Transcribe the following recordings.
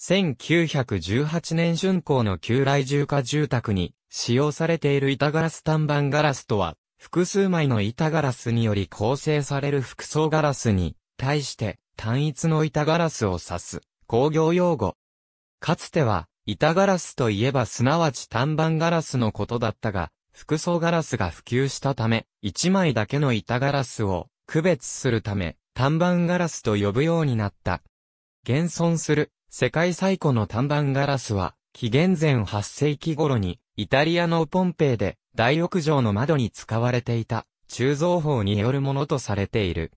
1918年春光の旧来住家住宅に使用されている板ガラス単板ガラスとは、複数枚の板ガラスにより構成される複層ガラスに対して単一の板ガラスを指す工業用語。かつては板ガラスといえばすなわち単板ガラスのことだったが、複層ガラスが普及したため、一枚だけの板ガラスを区別するため、単板ガラスと呼ぶようになった。現存する世界最古の短板ガラスは、紀元前8世紀頃に、イタリアのポンペイで、大浴場の窓に使われていた、鋳造法によるものとされている。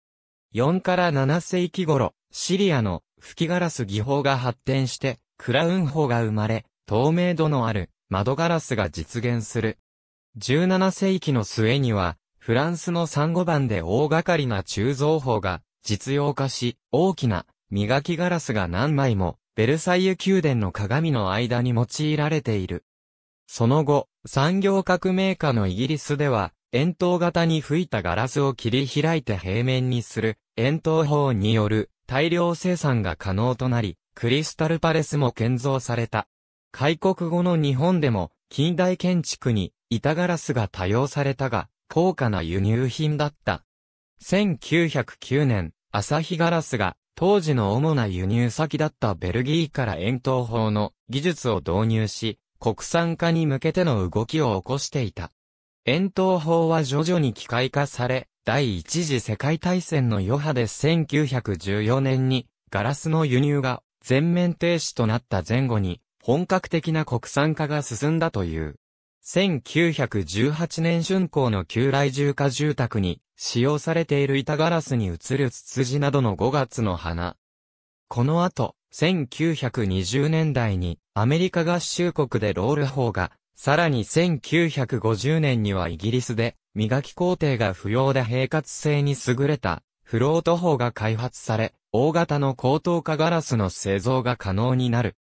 4から7世紀頃、シリアの吹きガラス技法が発展して、クラウン法が生まれ、透明度のある窓ガラスが実現する。17世紀の末には、フランスの産後版で大掛かりな鋳造法が実用化し、大きな磨きガラスが何枚もベルサイユ宮殿の鏡の間に用いられている。その後、産業革命家のイギリスでは、円筒型に吹いたガラスを切り開いて平面にする、円筒法による大量生産が可能となり、クリスタルパレスも建造された。開国後の日本でも、近代建築に板ガラスが多用されたが、高価な輸入品だった。1909年、朝日ガラスが当時の主な輸入先だったベルギーから円筒法の技術を導入し、国産化に向けての動きを起こしていた。円筒法は徐々に機械化され、第一次世界大戦の余波で1914年にガラスの輸入が全面停止となった前後に本格的な国産化が進んだという。1918年春光の旧来住家住宅に使用されている板ガラスに映るツツジなどの5月の花。この後、1920年代にアメリカ合衆国でロール法が、さらに1950年にはイギリスで磨き工程が不要で平滑性に優れたフロート法が開発され、大型の高等化ガラスの製造が可能になる。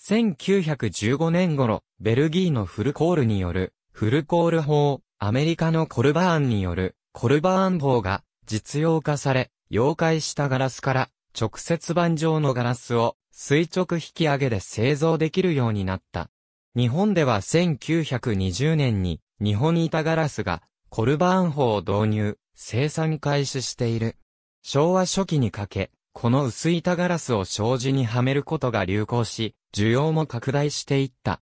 1915年頃、ベルギーのフルコールによる、フルコール法、アメリカのコルバーンによる、コルバーン法が実用化され、溶解したガラスから直接板状のガラスを垂直引き上げで製造できるようになった。日本では1920年に日本板ガラスがコルバーン法を導入、生産開始している。昭和初期にかけ、この薄板ガラスを障子にはめることが流行し、需要も拡大していった。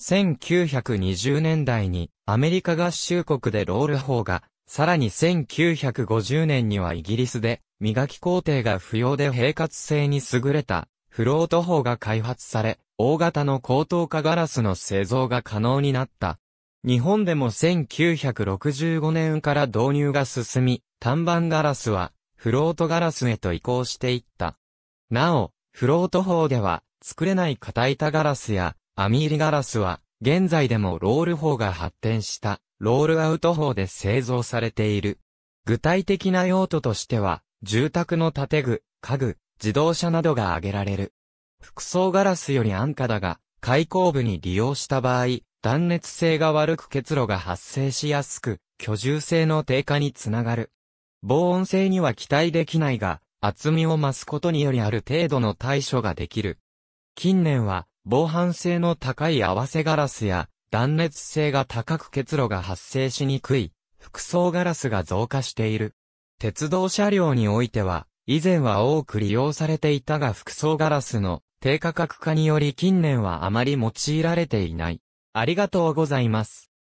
1920年代にアメリカ合衆国でロール法が、さらに1950年にはイギリスで磨き工程が不要で平滑性に優れたフロート法が開発され、大型の高等化ガラスの製造が可能になった。日本でも1965年から導入が進み、単板ガラスはフロートガラスへと移行していった。なお、フロート法では、作れない硬板ガラスや網入りガラスは、現在でもロール法が発展したロールアウト法で製造されている。具体的な用途としては、住宅の建具、家具、自動車などが挙げられる。服装ガラスより安価だが、開口部に利用した場合、断熱性が悪く結露が発生しやすく、居住性の低下につながる。防音性には期待できないが、厚みを増すことによりある程度の対処ができる。近年は、防犯性の高い合わせガラスや、断熱性が高く結露が発生しにくい、複層ガラスが増加している。鉄道車両においては、以前は多く利用されていたが複層ガラスの低価格化により近年はあまり用いられていない。ありがとうございます。